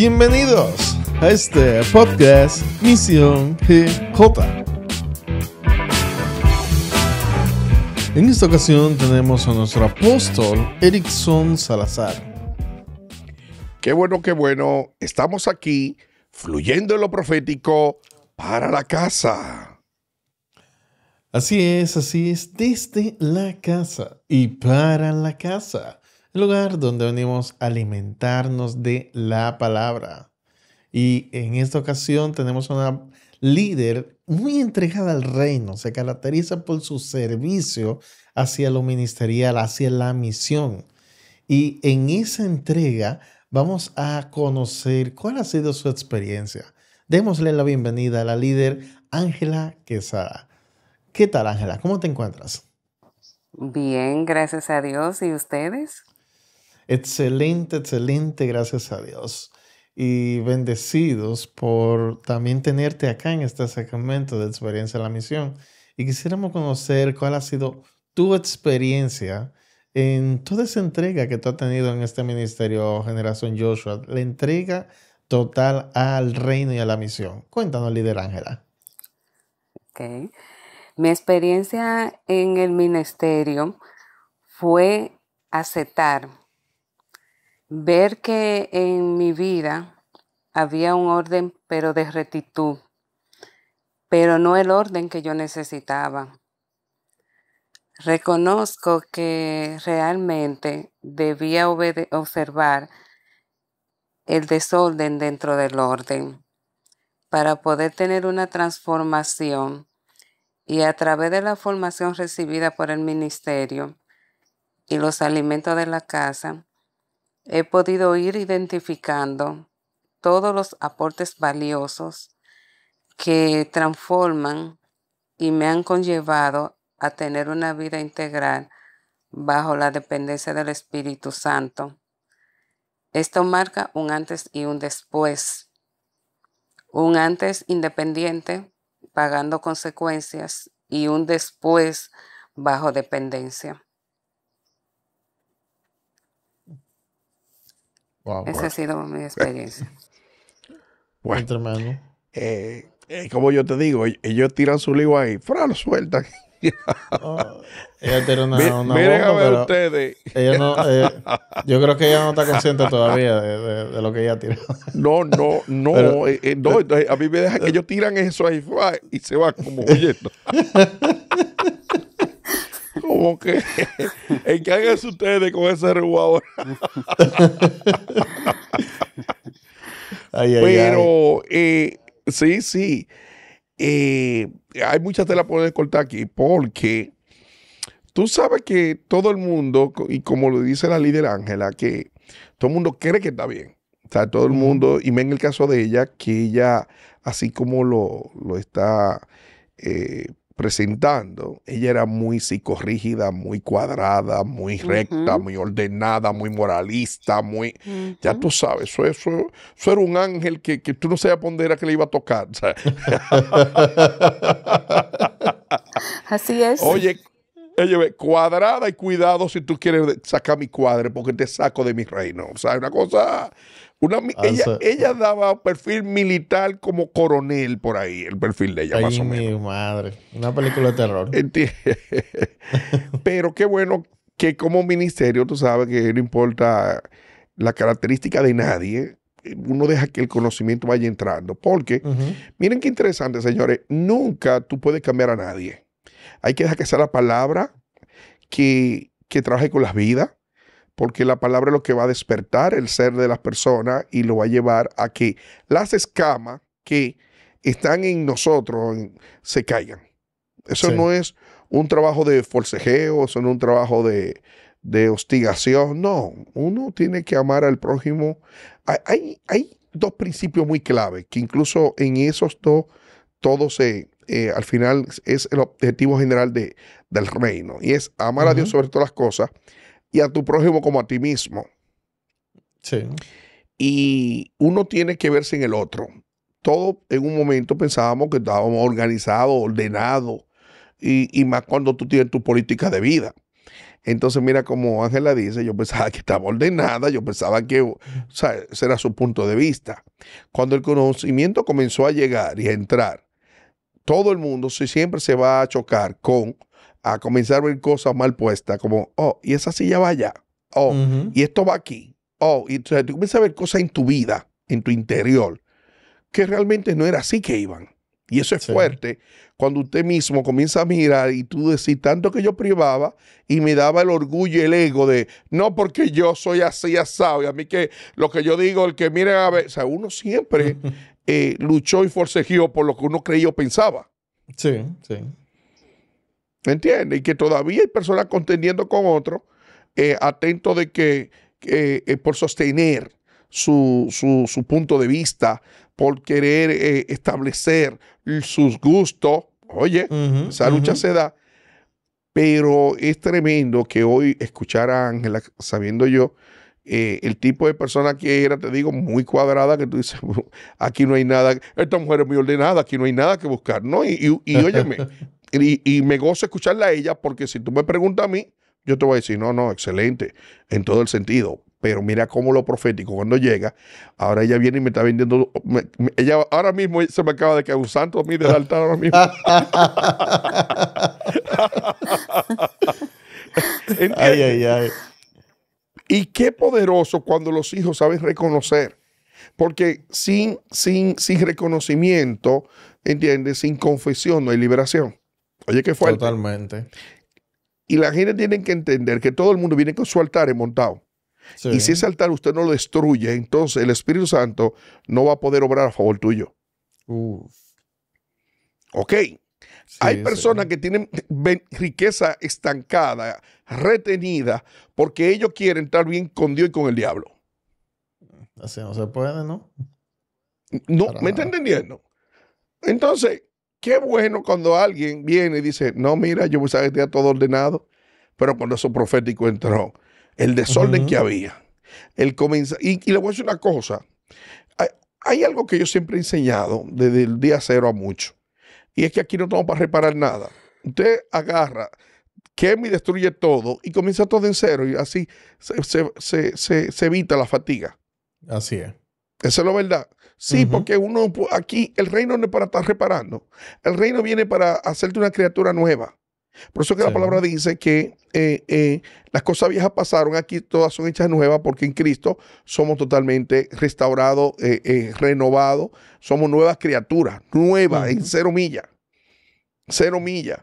Bienvenidos a este podcast Misión GJ. En esta ocasión tenemos a nuestro apóstol Erickson Salazar. Qué bueno, qué bueno. Estamos aquí fluyendo en lo profético para la casa. Así es, así es, desde la casa y para la casa el lugar donde venimos a alimentarnos de la palabra. Y en esta ocasión tenemos una líder muy entregada al reino, se caracteriza por su servicio hacia lo ministerial, hacia la misión. Y en esa entrega vamos a conocer cuál ha sido su experiencia. Démosle la bienvenida a la líder Ángela Quesada. ¿Qué tal Ángela? ¿Cómo te encuentras? Bien, gracias a Dios. ¿Y ustedes? Excelente, excelente, gracias a Dios. Y bendecidos por también tenerte acá en este segmento de Experiencia de la Misión. Y quisiéramos conocer cuál ha sido tu experiencia en toda esa entrega que tú has tenido en este ministerio Generación Joshua, la entrega total al reino y a la misión. Cuéntanos, líder Ángela. Okay. Mi experiencia en el ministerio fue aceptar ver que en mi vida había un orden, pero de retitud, pero no el orden que yo necesitaba. Reconozco que realmente debía observar el desorden dentro del orden para poder tener una transformación y a través de la formación recibida por el ministerio y los alimentos de la casa, he podido ir identificando todos los aportes valiosos que transforman y me han conllevado a tener una vida integral bajo la dependencia del Espíritu Santo. Esto marca un antes y un después. Un antes independiente pagando consecuencias y un después bajo dependencia. Esa ha sido mi experiencia. bueno, tremendo. Eh, eh, como yo te digo, e-, ellos tiran su lío ahí, ¡fra! lo sueltan. Oh, ella tiene una, miren a ver ustedes. Ella no, eh, yo creo que ella no está consciente todavía de, lo que ella tira. No, no, no. entonces, a mí me dejan que ellos tiran eso ahí y se va como huyendo como que encárguense ustedes con ese reguador. Pero eh, sí, sí. Eh, hay muchas tela por cortar aquí porque tú sabes que todo el mundo, y como lo dice la líder Ángela, que todo el mundo cree que está bien. O sea, todo el mundo, y en el caso de ella, que ella, así como lo, está eh, presentando, ella era muy psicorrígida, muy cuadrada, muy recta, muy ordenada, muy moralista, muy... Ya tú sabes, eso, eso, era un ángel que, tú no sabías dónde era que le iba a tocar. Así es. Oye, ella ve cuadrada y cuidado si tú quieres sacar mi cuadre porque te saco de mi reino. O sea, una cosa Ah, ella, ella, daba perfil militar como coronel por ahí, el perfil de ella, más o menos. Mi madre, una película de terror. Pero qué bueno que como ministerio, tú sabes que no importa la característica de nadie, uno deja que el conocimiento vaya entrando. Porque, miren qué interesante, señores, nunca tú puedes cambiar a nadie. Hay que dejar que sea la palabra que, que trabaje con las vidas porque la palabra es lo que va a despertar el ser de las personas y lo va a llevar a que las escamas que están en nosotros se caigan. Eso no es un trabajo de forcejeo, eso no es un trabajo de, hostigación, no, uno tiene que amar al prójimo. Hay, dos principios muy clave, que incluso en esos dos, todo se, eh, al final es el objetivo general de, del reino, y es amar a Dios sobre todas las cosas y a tu prójimo como a ti mismo. Sí. Y uno tiene que verse en el otro. Todo en un momento pensábamos que estábamos organizados, ordenados, y, y más cuando tú tienes tu política de vida. Entonces, mira, como Ángela dice, yo pensaba que estaba ordenada, yo pensaba que o sea, ese era su punto de vista. Cuando el conocimiento comenzó a llegar y a entrar, todo el mundo siempre se va a chocar con a comenzar a ver cosas mal puestas, como, oh, y esa silla va allá, oh, y esto va aquí, oh, y tú comienzas a ver cosas en tu vida, en tu interior, que realmente no era así que iban. Y eso es fuerte cuando usted mismo comienza a mirar y tú decís tanto que yo privaba y me daba el orgullo y el ego de no porque yo soy así, asado, y a mí que lo que yo digo, el que miren a ver, o sea, uno siempre eh, luchó y forcejeó por lo que uno creía o pensaba. Sí, sí. ¿Entiendes? Y que todavía hay personas contendiendo con otros, eh, atentos de que, eh, eh, por sostener su, punto de vista, por querer establecer sus gustos. Oye, esa lucha se da. Pero es tremendo que hoy escuchar a Ángela, sabiendo yo, el tipo de persona que era, te digo, muy cuadrada, que tú dices, aquí no hay nada, esta mujer es muy ordenada, aquí no hay nada que buscar, ¿no? y óyeme, Y, me gozo escucharla a ella porque si tú me preguntas a mí, yo te voy a decir, no, no, excelente, en todo el sentido. Pero mira cómo lo profético cuando llega, ahora ella viene y me está vendiendo, ella ahora mismo se me acaba de caer un santo a mí del altar ahora mismo. ay, ay, ay. Y qué poderoso cuando los hijos saben reconocer. Porque sin, sin, sin reconocimiento, ¿entiendes? Sin confesión no hay liberación. Oye, qué fuerte. Totalmente. Y la gente tiene que entender que todo el mundo viene con su altar montado. Y si ese altar usted no lo destruye, entonces el Espíritu Santo no va a poder obrar a favor tuyo. Ok. Hay personas que tienen riqueza estancada, retenida, porque ellos quieren estar bien con Dios y con el diablo. Así no se puede, ¿no? No, ¿me está entendiendo? Entonces, Qué bueno cuando alguien viene y dice, no, mira, yo voy que estar todo ordenado, pero cuando eso profético entró, el desorden que había, y, le voy a decir una cosa, hay, algo que yo siempre he enseñado desde el día cero a mucho, y es que aquí no estamos para reparar nada. Usted agarra, quema y destruye todo, y comienza todo en cero, y así se, se evita la fatiga. Así es. Esa es la verdad. Sí, porque uno aquí, el reino no es para estar reparando. El reino viene para hacerte una criatura nueva. Por eso que la palabra dice que eh, eh, las cosas viejas pasaron, aquí todas son hechas nuevas, porque en Cristo somos totalmente restaurados, eh, renovados, somos nuevas criaturas, nuevas, en cero millas. Cero millas.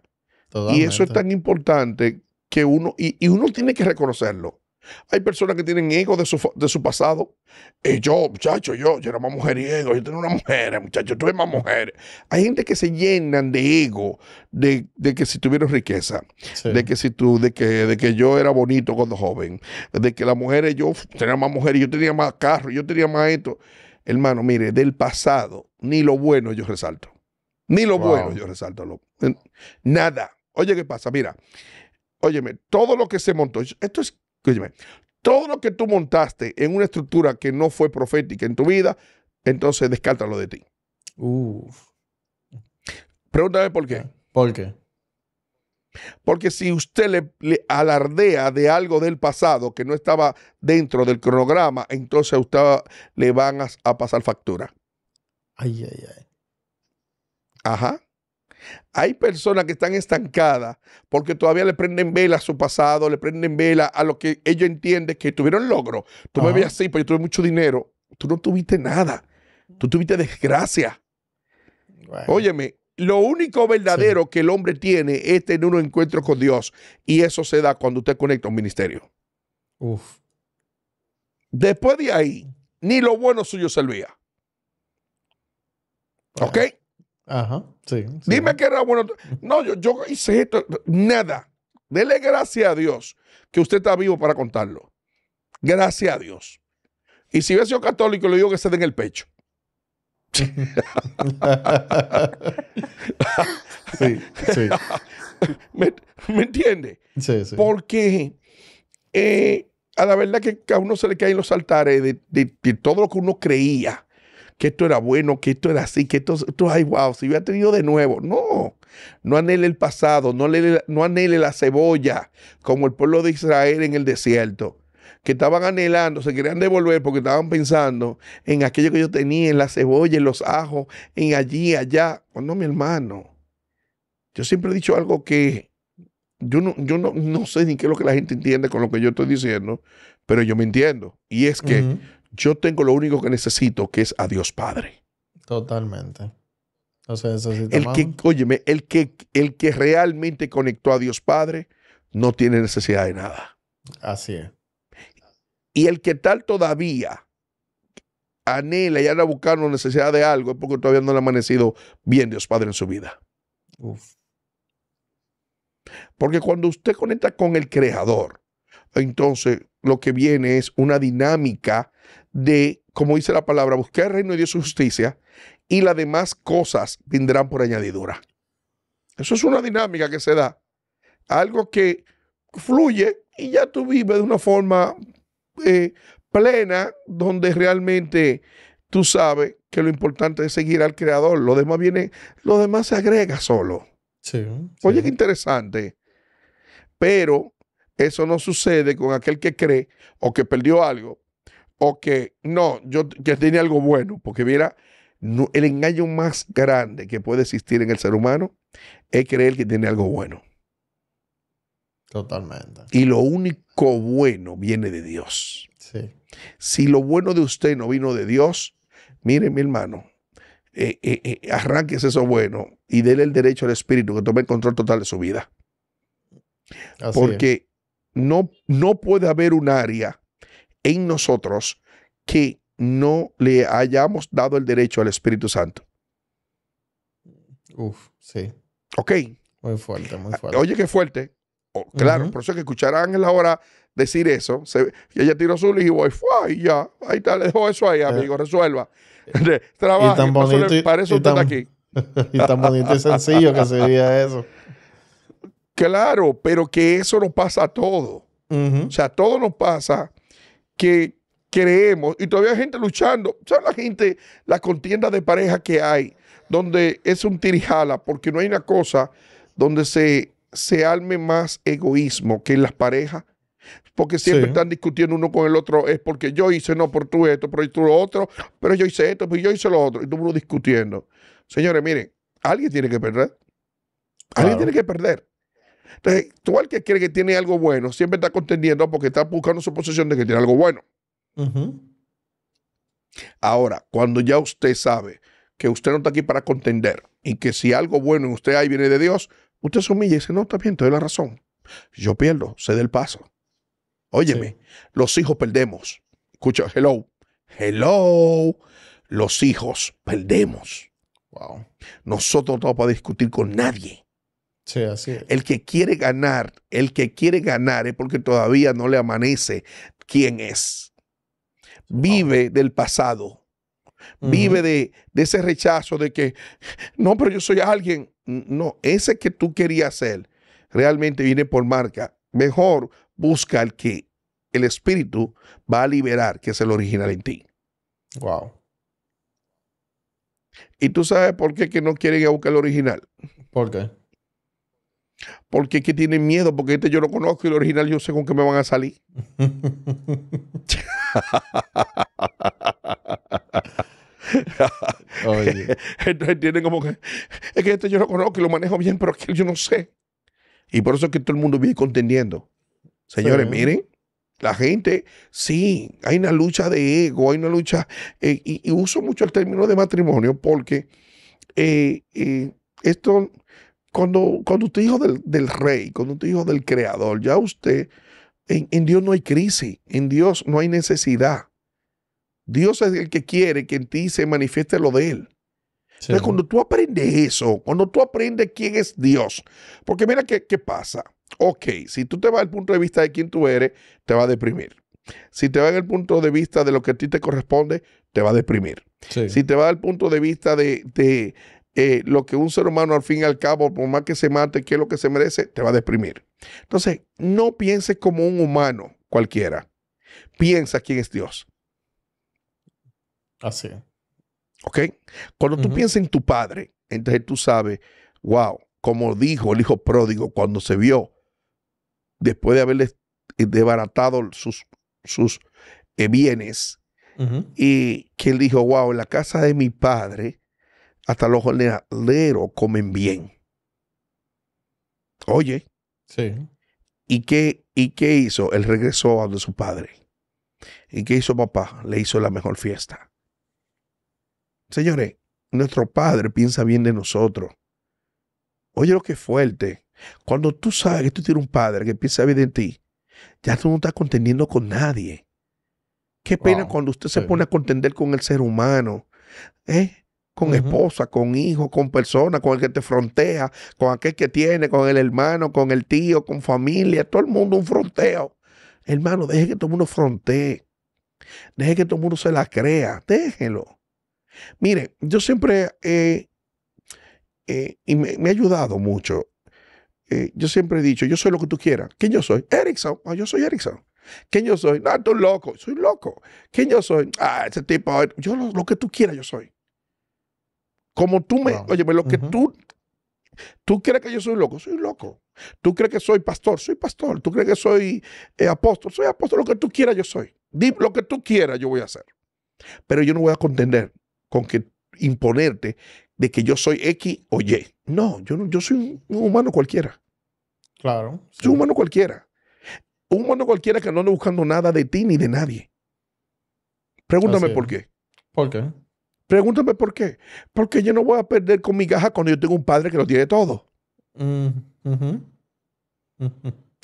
Y eso es tan importante que uno, y uno tiene que reconocerlo. Hay personas que tienen ego de su, de su pasado. Y yo, muchacho, yo, yo era más mujeriego, yo tenía una mujer, muchacho, tú más mujer. Hay gente que se llenan de ego, de, de que si tuvieron riqueza, de que si tú, de que, de que yo era bonito cuando joven, de que las mujeres, yo tenía más mujeres, yo tenía más carro, yo tenía más esto. Hermano, mire, del pasado, ni lo bueno yo resalto. Ni lo bueno yo resalto. Lo, nada. Oye, ¿qué pasa? Mira, óyeme, todo lo que se montó, esto es todo lo que tú montaste en una estructura que no fue profética en tu vida, entonces descártalo de ti. Pregúntame por qué. Eh, ¿Por qué? Porque si usted le, alardea de algo del pasado que no estaba dentro del cronograma, entonces a usted le van a, a pasar factura. Ay, ay, ay. Ajá. Hay personas que están estancadas porque todavía le prenden vela a su pasado, le prenden vela a lo que ellos entienden que tuvieron logro. Tú me ves así, pero yo tuve mucho dinero. Tú no tuviste nada. Tú tuviste desgracia. Óyeme, lo único verdadero que el hombre tiene es tener un encuentro con Dios. Y eso se da cuando usted conecta un ministerio. Uf. Después de ahí, ni lo bueno suyo servía. Bueno. ¿Ok? Ajá, sí. Dime que era bueno. No, yo, yo hice esto. Nada. Dele gracias a Dios que usted está vivo para contarlo. Gracias a Dios. Y si hubiese sido católico, le digo que se den el pecho. sí, sí. ¿Me, entiende? Sí, sí. Porque eh, a la verdad que a uno se le caen los altares de todo lo que uno creía que esto era bueno, que esto era así, que esto, esto ay, wow, si hubiera tenido de nuevo. No, no anhele el pasado, no anhele, no anhele la cebolla, como el pueblo de Israel en el desierto, que estaban anhelando, se querían devolver porque estaban pensando en aquello que yo tenía, en la cebolla, en los ajos, en allí, allá. Oh, no, mi hermano. Yo siempre he dicho algo que yo no, yo no, sé ni qué es lo que la gente entiende con lo que yo estoy diciendo, pero yo me entiendo. Y es que yo tengo lo único que necesito, que es a Dios Padre. Totalmente. eso el que, el que, el que realmente conectó a Dios Padre no tiene necesidad de nada. Así es. Y el que tal todavía anhela y anda buscando necesidad de algo es porque todavía no le ha amanecido bien Dios Padre en su vida. Uf. Porque cuando usted conecta con el Creador, entonces lo que viene es una dinámica de, como dice la palabra, buscar el reino de Dios y justicia y las demás cosas vendrán por añadidura. Eso es una dinámica que se da. Algo que fluye y ya tú vives de una forma eh, plena donde realmente tú sabes que lo importante es seguir al creador. Lo demás viene, lo demás se agrega solo. Oye, qué interesante. Pero eso no sucede con aquel que cree o que perdió algo o que no, yo que tiene algo bueno, porque mira, el engaño más grande que puede existir en el ser humano es creer que tiene algo bueno. Totalmente. Y lo único bueno viene de Dios. Si lo bueno de usted no vino de Dios, mire mi hermano, eh, eh, eh eso bueno y déle el derecho al Espíritu que tome el control total de su vida. Porque no, no puede haber un área en nosotros que no le hayamos dado el derecho al Espíritu Santo. Uf, sí. Ok. Muy fuerte, muy ah, fuerte. Oye, qué fuerte. Oh, claro, por eso es que escucharán en la hora decir eso. Se, ella tiró su y y fue, ahí ya. Ahí está, le dejó eso ahí, eh. amigo, resuelva. Trabaja. Y tan bonito. para eso aquí. y tan bonito y sencillo que sería eso. Claro, pero que eso nos pasa a todos. O sea, a todos nos pasa que creemos, y todavía hay gente luchando. ¿Sabes la gente, las contiendas de pareja que hay, donde es un tirijala, porque no hay una cosa donde se, se arme más egoísmo que en las parejas? Porque siempre están discutiendo uno con el otro, es porque yo hice, no, por tú esto, por tú lo otro, pero yo hice esto, pero yo hice lo otro, y tú uno discutiendo. Señores, miren, alguien tiene que perder. Alguien tiene que perder. Entonces, todo el que quiere que tiene algo bueno siempre está contendiendo porque está buscando su posición de que tiene algo bueno. Ahora, cuando ya usted sabe que usted no está aquí para contender y que si algo bueno en usted hay viene de Dios, usted se humilla y dice, no, está bien, te doy la razón. Yo pierdo, sé el paso. Óyeme, los hijos perdemos. Escucha, hello, hello, los hijos perdemos. Wow. Nosotros no estamos para discutir con nadie. Sí, así El que quiere ganar, el que quiere ganar es porque todavía no le amanece quién es. Vive del pasado. Vive de, de, ese rechazo de que, no, pero yo soy alguien. No, ese que tú querías ser realmente viene por marca. Mejor busca el que el espíritu va a liberar, que es el original en ti. Wow. ¿Y tú sabes por qué que no quieren ir a buscar el original? ¿Por qué? Porque es que tienen miedo, porque este yo lo conozco y el original yo sé con qué me van a salir. Entonces tienen como que, es que este yo lo conozco y lo manejo bien, pero aquel yo no sé. Y por eso es que todo el mundo viene contendiendo. Señores, miren, la gente, sí, hay una lucha de ego, hay una lucha, eh, y, uso mucho el término de matrimonio porque eh, eh, esto cuando, cuando usted es hijo del, rey, cuando usted es hijo del creador, ya usted, en, Dios no hay crisis, en Dios no hay necesidad. Dios es el que quiere que en ti se manifieste lo de Él. cuando tú aprendes eso, cuando tú aprendes quién es Dios, porque mira qué, pasa. Ok, si tú te vas al punto de vista de quién tú eres, te va a deprimir. Si te vas al punto de vista de lo que a ti te corresponde, te va a deprimir. Si te vas al punto de vista de, de, eh, lo que un ser humano al fin y al cabo, por más que se mate, que es lo que se merece, te va a deprimir. Entonces, no pienses como un humano cualquiera. Piensa quién es Dios. Así. ¿Ok? Cuando tú piensas en tu padre, entonces tú sabes, wow, como dijo el hijo pródigo cuando se vio, después de haberle eh, desbaratado sus, sus eh, bienes, y que él dijo, wow, en la casa de mi padre hasta los jornaleros comen bien. Oye. Sí. ¿Y qué, ¿Y hizo? Él regresó a donde su padre. ¿Y qué hizo papá? Le hizo la mejor fiesta. Señores, nuestro padre piensa bien de nosotros. Oye lo que fuerte. Cuando tú sabes que tú tienes un padre que piensa bien de ti, ya tú no estás contendiendo con nadie. Qué pena cuando usted se pone a contender con el ser humano. ¿Eh? con esposa, con hijo, con persona, con el que te frontea, con aquel que tiene, con el hermano, con el tío, con familia, todo el mundo un fronteo. Hermano, deje que todo el mundo frontee. Deje que todo el mundo se la crea. Déjelo. Mire, yo siempre, eh, y me, ha ayudado mucho, eh, yo siempre he dicho, yo soy lo que tú quieras. ¿Quién yo soy? Erickson. Ah, yo soy Erickson. ¿Quién yo soy? No, ah, tú loco. Soy loco. ¿Quién yo soy? Ah, ese tipo. Yo lo que tú quieras, yo soy. Como tú me, lo que tú, tú crees que yo soy loco, soy loco. Tú crees que soy pastor, soy pastor. Tú crees que soy eh, apóstol, soy apóstol. Lo que tú quieras, yo soy. Dime lo que tú quieras, yo voy a hacer. Pero yo no voy a contender con que imponerte de que yo soy X o Y. No, yo, yo soy un, humano cualquiera. Claro. Soy un humano cualquiera. Un humano cualquiera que no anda buscando nada de ti ni de nadie. Pregúntame por qué. ¿Por qué? Pregúntame por qué. Porque yo no voy a perder con mi caja cuando yo tengo un padre que lo tiene todo. Mm,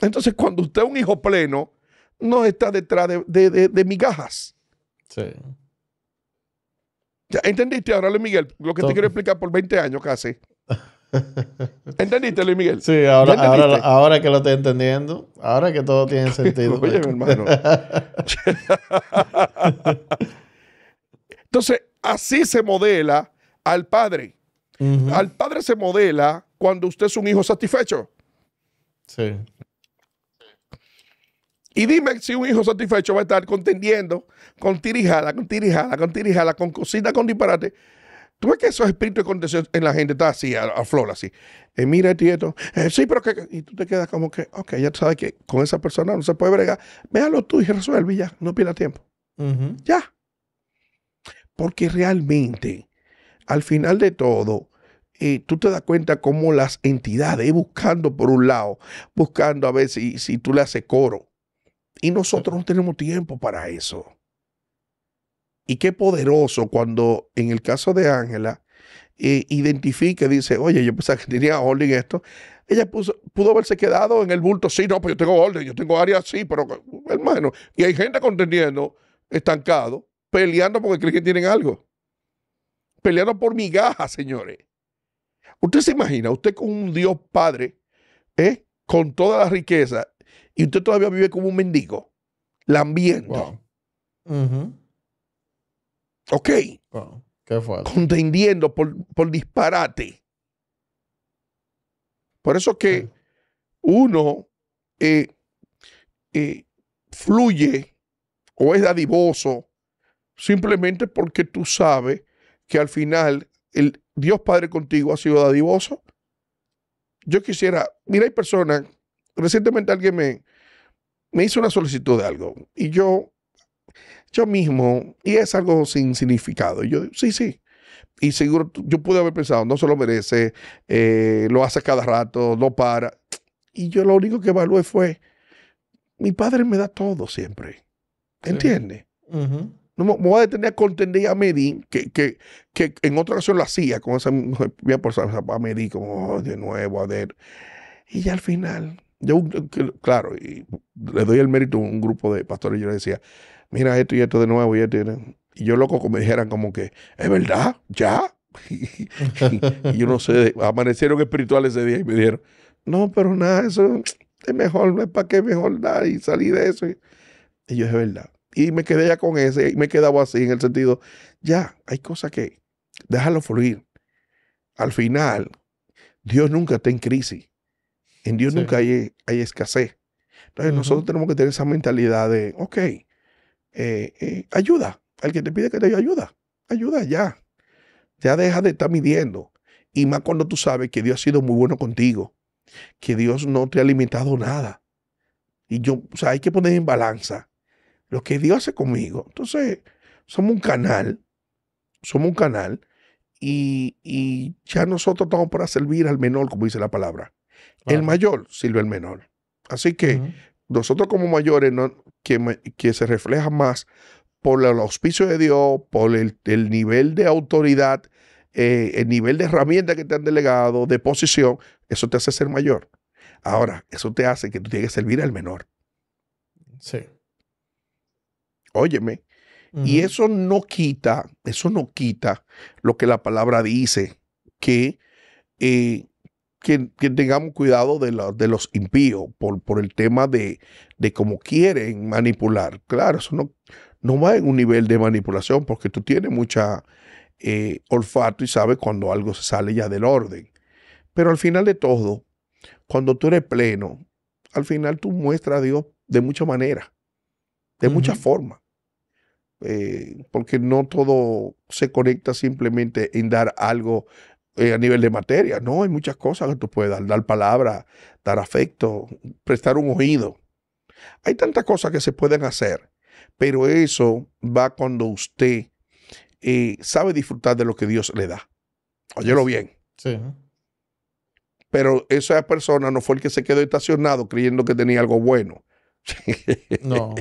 Entonces, cuando usted es un hijo pleno, no está detrás de, de, de, migajas. Sí. ¿Ya entendiste ahora, Luis Miguel? Lo que te quiero explicar por 20 años casi. ¿Entendiste, Luis Miguel? Sí, ahora, ahora, que lo estoy entendiendo, ahora que todo tiene sentido. Oye, hermano. Entonces, Así se modela al padre. Al padre se modela cuando usted es un hijo satisfecho. Sí. Y dime si un hijo satisfecho va a estar contendiendo con tirijala, con tirijala, con tirijala, con cosita, con disparate. Tú ves que esos espíritus de contención en la gente está así, a, flor, así. Eh, mira, tieto. Eh, sí, pero que. Y tú te quedas como que, ok, ya sabes que con esa persona no se puede bregar. Véalo tú y resuelve ya. No pierda tiempo. Ya. Porque realmente, al final de todo, eh, tú te das cuenta cómo las entidades, eh, buscando por un lado, buscando a ver si, tú le haces coro. Y nosotros no tenemos tiempo para eso. Y qué poderoso cuando, en el caso de Ángela, eh, identifica y dice, oye, yo pensaba que tenía orden esto. Ella pudo haberse quedado en el bulto, sí, no, pero pues yo tengo orden, yo tengo área, sí, pero hermano, y hay gente conteniendo estancado peleando porque creen que tienen algo. Peleando por migajas, señores. Usted se imagina, usted con un Dios Padre, ¿eh? con toda la riqueza, y usted todavía vive como un mendigo, lambiendo. ambiente Ok. ¿Qué Contendiendo por, disparate. Por eso que uno eh, eh, fluye o es dadivoso simplemente porque tú sabes que al final el Dios Padre contigo ha sido dadivoso. Yo quisiera, mira, hay personas, recientemente alguien me, me hizo una solicitud de algo y yo, yo mismo, y es algo sin significado. Y yo, sí, sí. Y seguro yo pude haber pensado, no se lo merece, eh, lo hace cada rato, no para. Y yo lo único que evalué fue, mi padre me da todo siempre. ¿Entiendes? No me, voy a detener a contender a Medín, que, que, en otra ocasión lo hacía, con esa bien por a Medín, como oh, de nuevo, a ver. Y ya al final, yo, claro, le doy el mérito a un grupo de pastores, yo les decía, mira esto y esto de nuevo, y yo loco como me dijeran como que, ¿es verdad? ¿Ya? y, y yo no sé, amanecieron espirituales ese día y me dijeron, no, pero nada, eso es mejor, no es para qué mejor dar y salir de eso. Y yo, es verdad. Y me quedé ya con ese, y me quedaba así en el sentido, ya, hay cosas que, déjalo fluir. Al final, Dios nunca está en crisis. En Dios nunca hay, escasez. Entonces, nosotros tenemos que tener esa mentalidad de, ok, eh, eh, ayuda. Al que te pide que te ayuda, ayuda ya. Ya deja de estar midiendo. Y más cuando tú sabes que Dios ha sido muy bueno contigo, que Dios no te ha limitado nada. Y yo, o sea, hay que poner en balanza lo que Dios hace conmigo. Entonces, somos un canal, somos un canal y, ya nosotros estamos para servir al menor, como dice la palabra. El mayor sirve al menor. Así que nosotros como mayores, que, se refleja más por el auspicio de Dios, por el, nivel de autoridad, eh, el nivel de herramienta que te han delegado, de posición, eso te hace ser mayor. Ahora, eso te hace que tú tienes que servir al menor. Sí. Óyeme. Y eso no quita, eso no quita lo que la palabra dice, que, eh, que, tengamos cuidado de, los impíos por, por el tema de, cómo quieren manipular. Claro, eso no, no va en un nivel de manipulación porque tú tienes mucha eh, olfato y sabes cuando algo se sale ya del orden. Pero al final de todo, cuando tú eres pleno, al final tú muestras a Dios de muchas maneras, de muchas formas. Eh, porque no todo se conecta simplemente en dar algo eh, a nivel de materia. No, hay muchas cosas que tú puedes dar, dar palabra, dar afecto, prestar un oído. Hay tantas cosas que se pueden hacer, pero eso va cuando usted eh, sabe disfrutar de lo que Dios le da. Óyelo bien. Sí. Pero esa persona no fue el que se quedó estacionado creyendo que tenía algo bueno. no,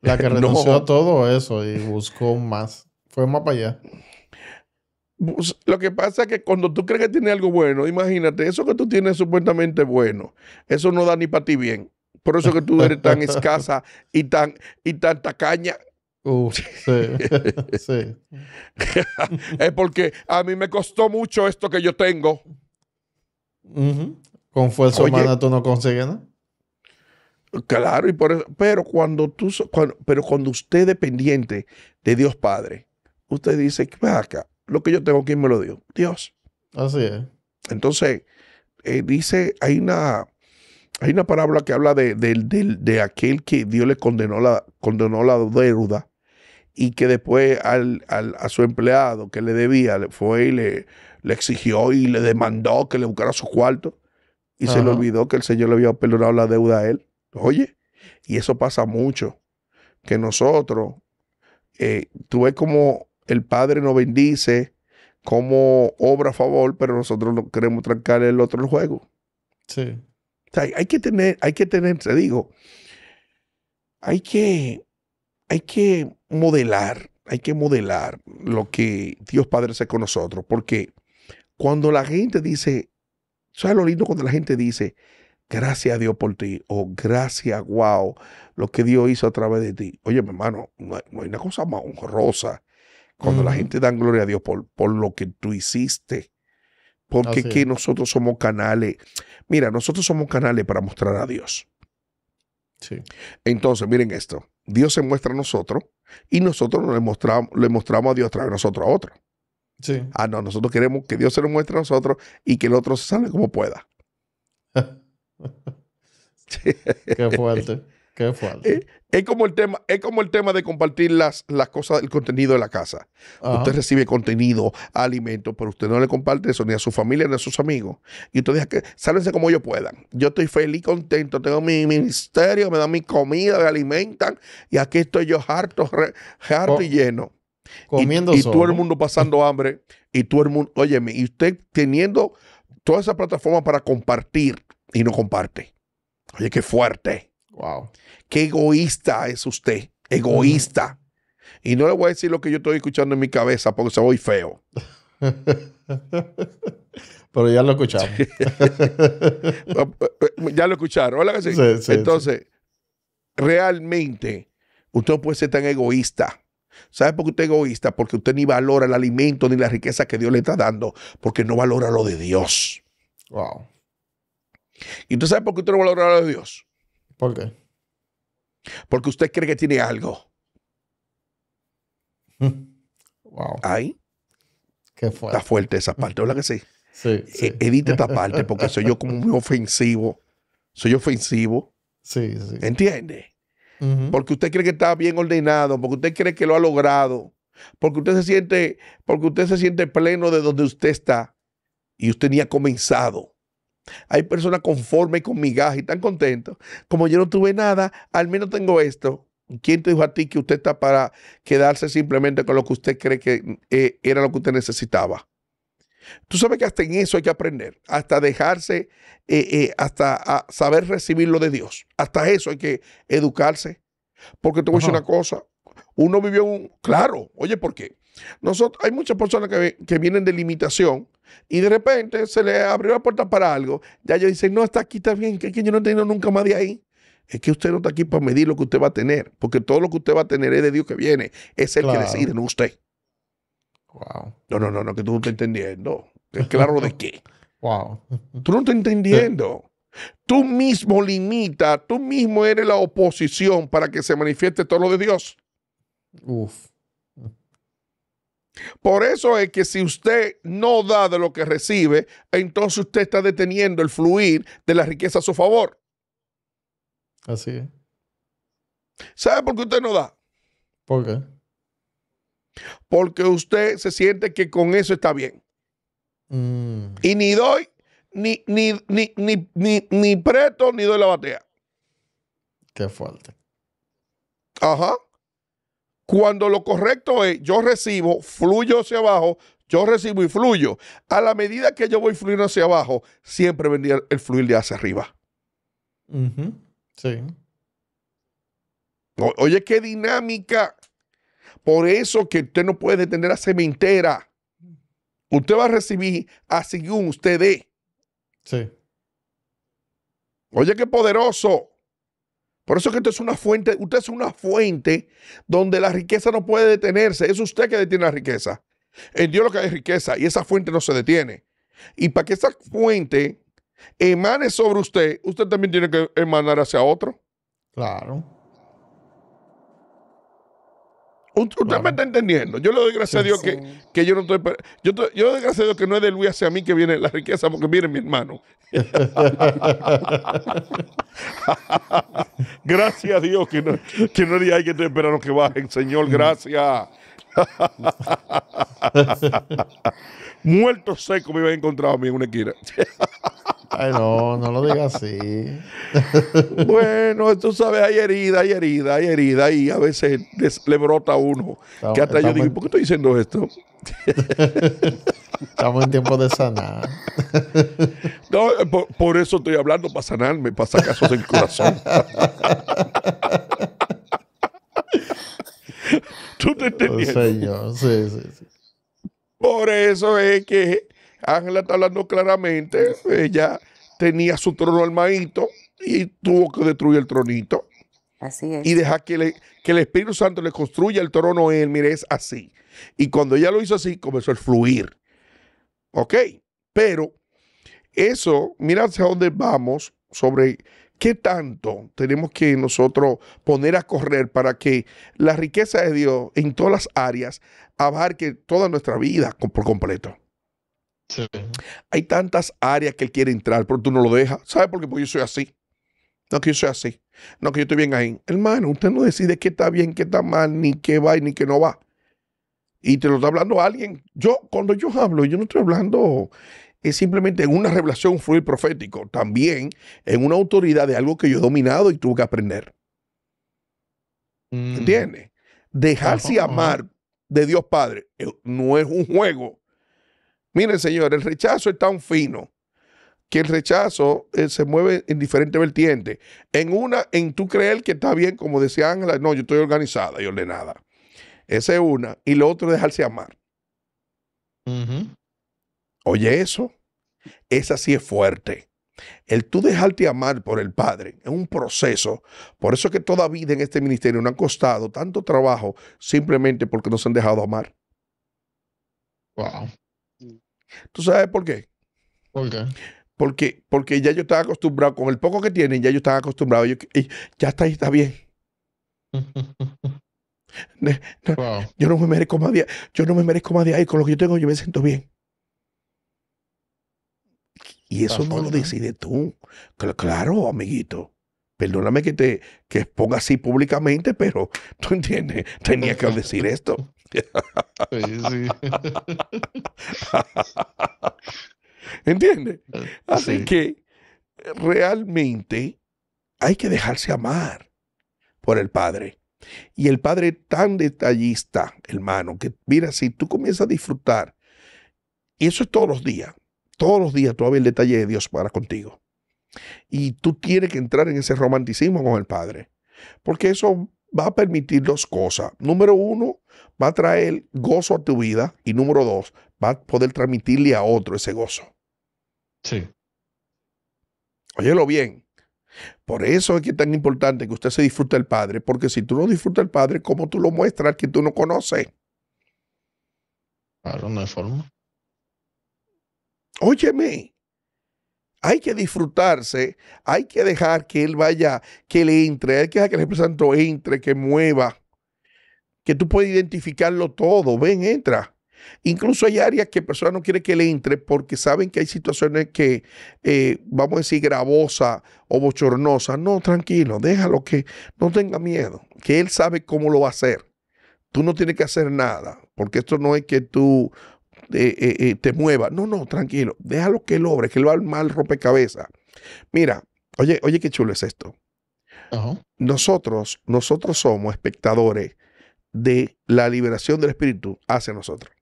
la que renunció a todo eso y buscó más. Fue más para allá. Lo que pasa es que cuando tú crees que tienes algo bueno, imagínate, eso que tú tienes supuestamente bueno, eso no da ni para ti bien. Por eso que tú eres tan escasa y tan, y tan tacaña. sí, sí. es porque a mí me costó mucho esto que yo tengo. Con fuerza humana tú no consigues nada. Claro, y por pero cuando tú, pero cuando usted es dependiente de Dios Padre, usted dice, acá, lo que yo tengo, ¿quién me lo dio? Dios. Así es. Entonces, eh, dice, hay una, hay una parábola que habla de, aquel que Dios le condenó la, la deuda y que después a su empleado que le debía fue y le, exigió y le demandó que le buscara su cuarto y se le olvidó que el Señor le había perdonado la deuda a él. Oye, y eso pasa mucho, que nosotros, eh, tú ves como el Padre nos bendice, como obra a favor, pero nosotros no queremos trancar el otro el juego. Sí. O sea, hay que tener, hay que tener, te digo, hay que, hay que modelar, hay que modelar lo que Dios Padre hace con nosotros, porque cuando la gente dice, ¿sabes lo lindo cuando la gente dice, Gracias a Dios por ti. O oh, gracias, wow, lo que Dios hizo a través de ti. Oye, mi hermano, no hay, una cosa más honrosa cuando la gente da gloria a Dios por, por lo que tú hiciste. Porque que nosotros somos canales. Mira, nosotros somos canales para mostrar a Dios. Sí. Entonces, miren esto. Dios se muestra a nosotros y nosotros le mostramos, le mostramos a Dios a través de nosotros a otro. Sí. Ah, no, nosotros queremos que Dios se lo muestre a nosotros y que el otro se salga como pueda. Qué fuerte. Qué fuerte. Es, como el tema, es como el tema de compartir las, las cosas, el contenido de la casa. Usted recibe contenido, alimentos, pero usted no le comparte eso ni a su familia ni a sus amigos. Y usted dice que sálvense como ellos puedan. Yo estoy feliz, contento, tengo mi ministerio, me dan mi comida, me alimentan. Y aquí estoy yo harto, harto y lleno. Comiendo y, y todo el mundo pasando hambre. Y todo el mundo, óyeme, y usted teniendo toda esa plataforma para compartir y no comparte. Oye, qué fuerte. Wow. Qué egoísta es usted. Egoísta. Y no le voy a decir lo que yo estoy escuchando en mi cabeza porque se voy feo. Pero ya lo escucharon. Eh, eh, ya lo escucharon. Entonces, realmente, usted no puede ser tan egoísta. ¿Sabe por qué usted es egoísta? Porque usted ni valora el alimento ni la riqueza que Dios le está dando, porque no valora lo de Dios. Wow. ¿Y tú sabes por qué usted no va a Dios? ¿Por qué? Porque usted cree que tiene algo. wow. Ahí. Qué fuerte. Está fuerte esa parte, ¿verdad que sí? Sí, Edita esta parte porque soy yo como muy ofensivo. Soy ofensivo. Sí, sí. ¿Entiende? Porque usted cree que está bien ordenado, porque usted cree que lo ha logrado, porque usted se siente, porque usted se siente pleno de donde usted está y usted ni ha comenzado. Hay personas conformes con migajas y tan contentos. Como yo no tuve nada, al menos tengo esto. ¿Quién te dijo a ti que usted está para quedarse simplemente con lo que usted cree que eh, era lo que usted necesitaba? Tú sabes que hasta en eso hay que aprender, hasta dejarse, eh, eh, hasta ah, saber recibir lo de Dios. Hasta eso hay que educarse. Porque te voy a decir una cosa, uno vivió un... Claro, oye, ¿por qué? Nosotros, hay muchas personas que, vienen de limitación y de repente se le abrió la puerta para algo. Ya ellos dicen, no, está aquí, está bien, que, yo no he tenido nunca más de ahí. Es que usted no está aquí para medir lo que usted va a tener, porque todo lo que usted va a tener es de Dios que viene. Es el que decide, no usted. Wow. No, no, no, no, que tú no estás entendiendo. es Claro de qué. wow. Tú no estás entendiendo. Tú mismo limita tú mismo eres la oposición para que se manifieste todo lo de Dios. Uf. Por eso es que si usted no da de lo que recibe, entonces usted está deteniendo el fluir de la riqueza a su favor. Así es. ¿Sabe por qué usted no da? ¿Por qué? Porque usted se siente que con eso está bien. Mm. Y ni doy, ni, ni, ni, ni, ni, ni preto, ni doy la batea. Qué fuerte. Ajá. Cuando lo correcto es, yo recibo, fluyo hacia abajo, yo recibo y fluyo. A la medida que yo voy fluyendo hacia abajo, siempre vendría el fluir de hacia arriba. Sí. oye, qué dinámica. Por eso que usted no puede detener a cementera. Usted va a recibir a según usted dé. Sí. Oye, qué poderoso. Por eso que es una fuente, usted es una fuente donde la riqueza no puede detenerse. Es usted que detiene la riqueza. En Dios lo que hay es riqueza y esa fuente no se detiene. Y para que esa fuente emane sobre usted, usted también tiene que emanar hacia otro. Claro. Usted me está entendiendo. Yo le doy gracias a Dios que, yo no estoy. Yo, yo le doy gracias a Dios que no es de Luis hacia mí que viene la riqueza, porque miren, mi hermano. gracias a Dios que no, que no ahí que estoy esperando que bajen. Señor, mm. gracias. Muerto seco me había encontrado a mí en una esquina. Ay, no, no lo digas así. bueno, tú sabes, hay herida, hay herida, hay herida, y a veces le brota uno. que hasta yo digo, ¿por qué estoy diciendo esto? estamos en tiempo de sanar. Eh, por, eso estoy hablando, para sanarme, para sacar eso del corazón. ¿Tú te oh, entiendes? Señor, sí, sí, sí. Por eso es que Ángela está hablando claramente. Ella tenía su trono armadito y tuvo que destruir el tronito. Así es. Y dejar que, el Espíritu Santo le construya el trono a él. Mire, es así. Y cuando ella lo hizo así, comenzó a fluir. ¿Ok? Pero eso, mira hacia dónde vamos sobre qué tanto tenemos que nosotros poner a correr para que la riqueza de Dios en todas las áreas abarque toda nuestra vida por completo. Hay tantas áreas que él quiere entrar, pero tú no lo dejas. ¿Sabes por qué? Porque yo soy así. No, que yo soy así. No, que yo estoy bien ahí. Hermano, usted no decide qué está bien, qué está mal, ni qué va y ni qué no va. Y te lo está hablando alguien. Yo, cuando yo hablo, yo no estoy hablando simplemente en una revelación, fluir profético. También en una autoridad de algo que yo he dominado y tuve que aprender. Mm. ¿Entiendes? Dejarse amar de Dios Padre eh, no es un juego Miren, señor, el rechazo es tan fino que el rechazo eh, se mueve en diferentes vertientes. En una, en tú creer que está bien, como decía Ángela, no, yo estoy organizada y ordenada. Esa es una. Y lo otro, dejarse amar. Oye, eso, esa sí es fuerte. El tú dejarte amar por el Padre es un proceso. Por eso es que toda vida en este ministerio no ha costado tanto trabajo simplemente porque no se han dejado amar. Wow. ¿Tú sabes por qué? ¿Por qué? Porque, porque ya yo estaba acostumbrado, con el poco que tienen, ya yo estaba acostumbrado. ya está ahí, está bien. Yo no me merezco más de ahí. Yo no me merezco más de ahí. Con lo que yo tengo, yo me siento bien. Y eso no lo ¿eh? decides tú. Claro, amiguito. Perdóname que te que exponga así públicamente, pero tú entiendes, tenía que decir esto. ¿Entiendes? Ah, Así que realmente hay que dejarse amar por el Padre. Y el Padre tan detallista, hermano, que mira, si tú comienzas a disfrutar, y eso es todos los días, todos los días tú el detalle de Dios para contigo. Y tú tienes que entrar en ese romanticismo con el Padre, porque eso va a permitir dos cosas. Número uno, va a traer gozo a tu vida. Y número dos, va a poder transmitirle a otro ese gozo. Sí. Óyelo bien. Por eso es que es tan importante que usted se disfrute del Padre, porque si tú no disfrutas del Padre, ¿cómo tú lo muestras que tú no conoces? Claro, no hay forma. Óyeme, hay que disfrutarse, hay que dejar que Él vaya, que le entre, hay que dejar que el Espíritu Santo entre, que mueva, que tú puedes identificarlo todo. Ven, entra. Incluso hay áreas que personas no quieren que le entre porque saben que hay situaciones que, eh, vamos a decir, gravosas o bochornosa. No, tranquilo, déjalo que no tenga miedo, que él sabe cómo lo va a hacer. Tú no tienes que hacer nada, porque esto no es que tú eh, eh, te mueva. No, no, tranquilo, déjalo que él obre, que lo va al mal rompecabezas. Mira, oye, oye, qué chulo es esto. Nosotros, nosotros somos espectadores de la liberación del Espíritu hacia nosotros.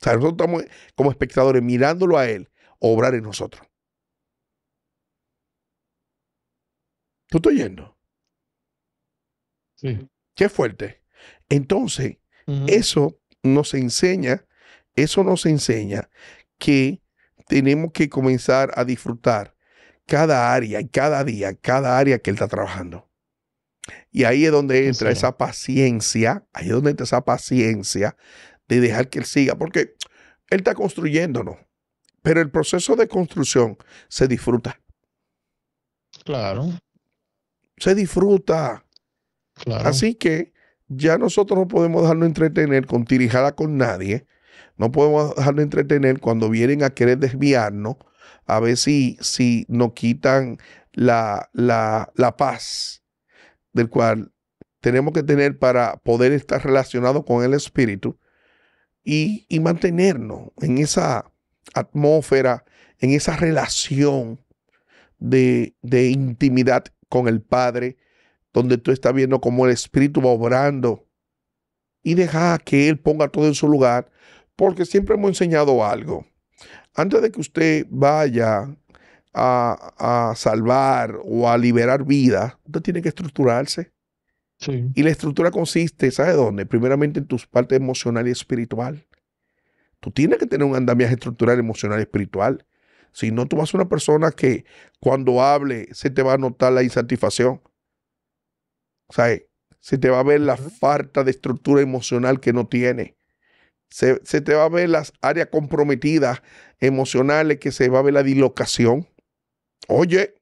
O sea, nosotros estamos como espectadores mirándolo a Él obrar en nosotros. ¿Tú estás oyendo? Sí. Qué fuerte. Entonces, eso nos enseña eso nos enseña que tenemos que comenzar a disfrutar cada área y cada día, cada área que Él está trabajando. Y ahí es donde entra esa paciencia, ahí es donde entra esa paciencia de dejar que Él siga, porque Él está construyéndonos, pero el proceso de construcción se disfruta. Claro. Se disfruta. Claro. Así que ya nosotros no podemos dejarnos entretener con tirijada con nadie, no podemos dejar de entretener cuando vienen a querer desviarnos, a ver si, si nos quitan la, paz del cual tenemos que tener para poder estar relacionado con el Espíritu y, mantenernos en esa atmósfera, en esa relación de, intimidad con el Padre, donde tú estás viendo cómo el Espíritu va obrando y deja que Él ponga todo en su lugar porque siempre hemos enseñado algo. Antes de que usted vaya a, salvar o a liberar vida, usted tiene que estructurarse. Sí. Y la estructura consiste, ¿sabe dónde? Primeramente en tus partes emocional y espiritual. Tú tienes que tener un andamiaje estructural, emocional y espiritual. Si no, tú vas a una persona que cuando hable se te va a notar la insatisfacción. sabe se te va a ver la falta de estructura emocional que no tiene. Se, te va a ver las áreas comprometidas emocionales, que se va a ver la dilocación Oye,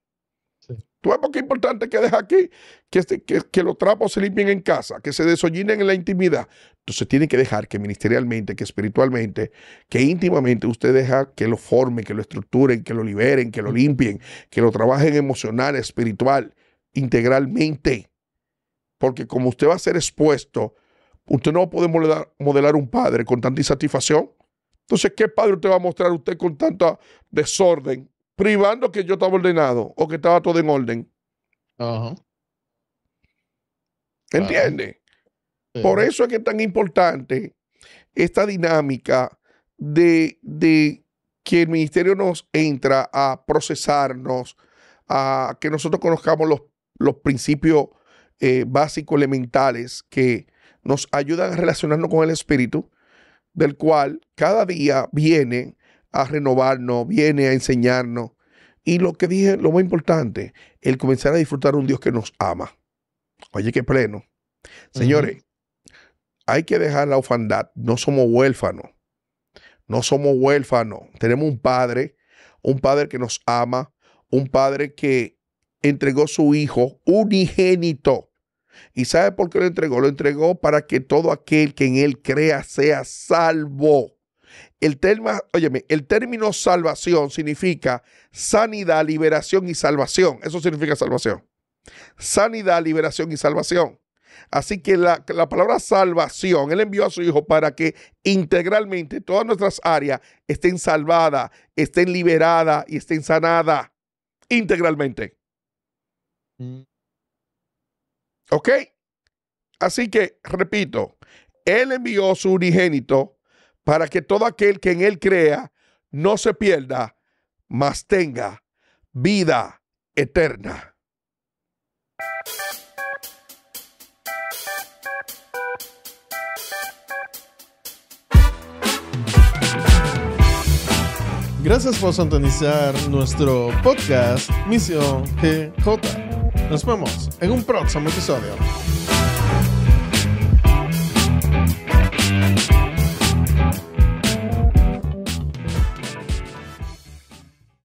tú ves por importante que deja aquí, que, este, que, que los trapos se limpien en casa, que se desollinen en la intimidad. Entonces tienen que dejar que ministerialmente, que espiritualmente, que íntimamente usted deja que lo formen, que lo estructuren, que lo liberen, que lo limpien, que lo trabajen emocional, espiritual, integralmente. Porque como usted va a ser expuesto Usted no puede modelar, modelar un padre con tanta insatisfacción. Entonces, ¿qué padre te va a mostrar usted con tanta desorden, privando que yo estaba ordenado o que estaba todo en orden? Ajá. ¿Entiende? Por eso es que es tan importante esta dinámica de, que el ministerio nos entra a procesarnos, a que nosotros conozcamos los, los principios eh, básicos elementales que nos ayudan a relacionarnos con el Espíritu, del cual cada día viene a renovarnos, viene a enseñarnos. Y lo que dije, lo más importante, el comenzar a disfrutar un Dios que nos ama. Oye, qué pleno. Señores, hay que dejar la ofandad. No somos huérfanos. No somos huérfanos. Tenemos un Padre, un Padre que nos ama, un Padre que entregó su Hijo unigénito ¿Y sabe por qué lo entregó? Lo entregó para que todo aquel que en él crea sea salvo. El el término salvación significa sanidad, liberación y salvación. Eso significa salvación. Sanidad, liberación y salvación. Así que la, palabra salvación, Él envió a su Hijo para que integralmente todas nuestras áreas estén salvadas, estén liberadas y estén sanadas integralmente. Mm. ¿Ok? Así que, repito, Él envió su unigénito para que todo aquel que en Él crea no se pierda, mas tenga vida eterna. Gracias por sintonizar nuestro podcast Misión GJ. Nos vemos en un próximo episodio.